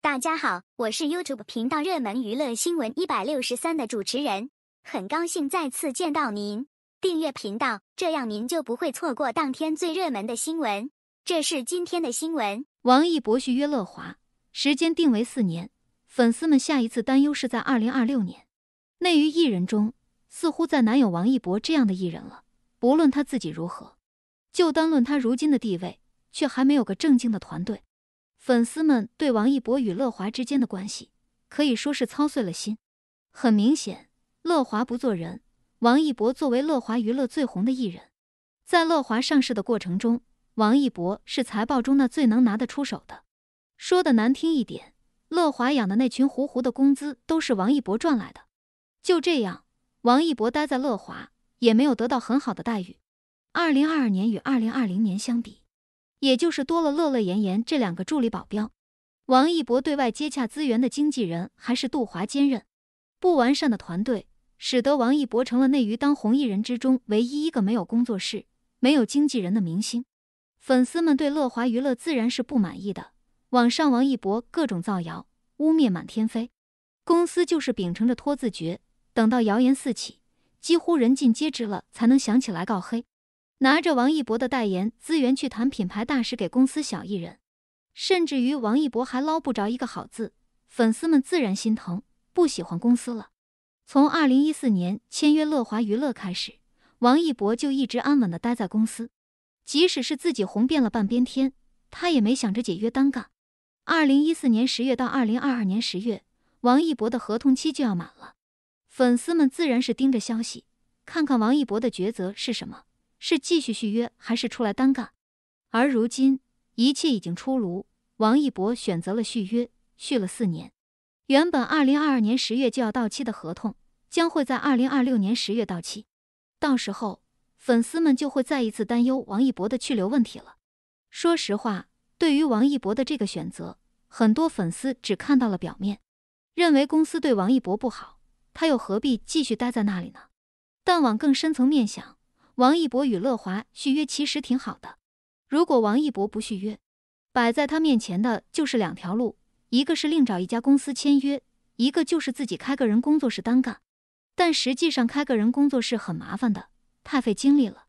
大家好，我是 YouTube 频道热门娱乐新闻一百六十三的主持人，很高兴再次见到您。订阅频道，这样您就不会错过当天最热门的新闻。这是今天的新闻：王一博续约乐华，时间定为四年。粉丝们下一次担忧是在二零二六年。内娱艺人中，似乎再难有王一博这样的艺人了。不论他自己如何，就单论他如今的地位，却还没有个正经的团队。粉丝们对王一博与乐华之间的关系可以说是操碎了心。很明显，乐华不做人，王一博作为乐华娱乐最红的艺人，在乐华上市的过程中，王一博是财报中那最能拿得出手的。说的难听一点，乐华养的那群糊糊的工资都是王一博赚来的。就这样，王一博待在乐华也没有得到很好的待遇。二零二二年与二零二零年相比。也就是多了乐乐、妍妍这两个助理保镖，王一博对外接洽资源的经纪人还是杜华兼任。不完善的团队，使得王一博成了内娱当红艺人之中唯一一个没有工作室、没有经纪人的明星。粉丝们对乐华娱乐自然是不满意的，网上王一博各种造谣污蔑满天飞，公司就是秉承着拖字诀，等到谣言四起，几乎人尽皆知了，才能想起来告黑。拿着王一博的代言资源去谈品牌大使给公司小艺人，甚至于王一博还捞不着一个好字，粉丝们自然心疼，不喜欢公司了。从二零一四年签约乐华娱乐开始，王一博就一直安稳的待在公司，即使是自己红遍了半边天，他也没想着解约单干。二零一四年十月到二零二二年十月，王一博的合同期就要满了，粉丝们自然是盯着消息，看看王一博的抉择是什么。是继续续约还是出来单干？而如今一切已经出炉，王一博选择了续约，续了四年。原本二零二二年十月就要到期的合同，将会在二零二六年十月到期。到时候，粉丝们就会再一次担忧王一博的去留问题了。说实话，对于王一博的这个选择，很多粉丝只看到了表面，认为公司对王一博不好，他又何必继续待在那里呢？但往更深层面想。王一博与乐华续约其实挺好的，如果王一博不续约，摆在他面前的就是两条路：一个是另找一家公司签约，一个就是自己开个人工作室单干。但实际上，开个人工作室很麻烦的，太费精力了。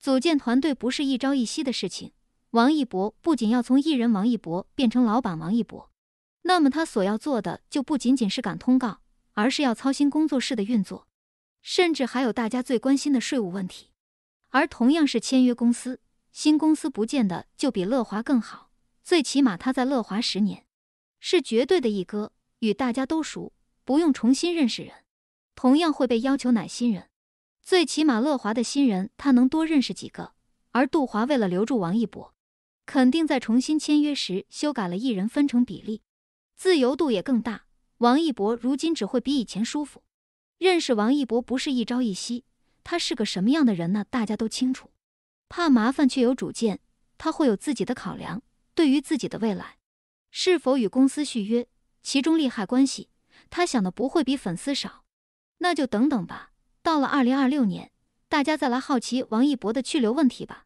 组建团队不是一朝一夕的事情。王一博不仅要从艺人王一博变成老板王一博，那么他所要做的就不仅仅是赶通告，而是要操心工作室的运作，甚至还有大家最关心的税务问题。而同样是签约公司，新公司不见得就比乐华更好。最起码他在乐华十年，是绝对的一哥，与大家都熟，不用重新认识人。同样会被要求奶新人，最起码乐华的新人他能多认识几个。而杜华为了留住王一博，肯定在重新签约时修改了艺人分成比例，自由度也更大。王一博如今只会比以前舒服。认识王一博不是一朝一夕。他是个什么样的人呢？大家都清楚，怕麻烦却有主见，他会有自己的考量。对于自己的未来，是否与公司续约，其中利害关系，他想的不会比粉丝少。那就等等吧，到了二零二六年，大家再来好奇王一博的去留问题吧。